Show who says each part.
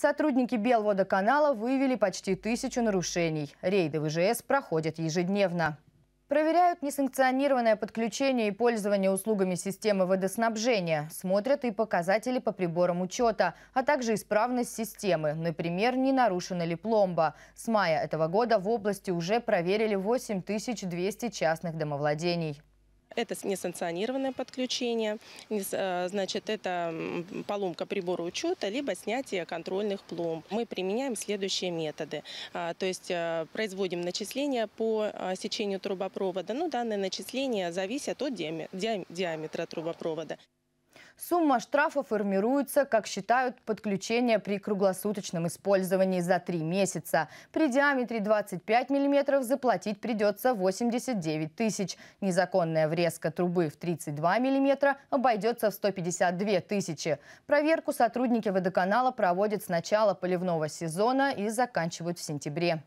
Speaker 1: Сотрудники Белводоканала выявили почти тысячу нарушений. Рейды ВЖС проходят ежедневно. Проверяют несанкционированное подключение и пользование услугами системы водоснабжения. Смотрят и показатели по приборам учета, а также исправность системы. Например, не нарушена ли пломба. С мая этого года в области уже проверили 8200 частных домовладений.
Speaker 2: Это несанкционированное подключение, а, значит, это поломка прибора учета, либо снятие контрольных пломб. Мы применяем следующие методы. А, то есть а, производим начисления по сечению трубопровода. Ну, данные начисления зависят от диаметра трубопровода.
Speaker 1: Сумма штрафа формируется, как считают, подключение при круглосуточном использовании за три месяца. При диаметре 25 мм заплатить придется 89 тысяч. Незаконная врезка трубы в 32 мм обойдется в 152 тысячи. Проверку сотрудники водоканала проводят с начала поливного сезона и заканчивают в сентябре.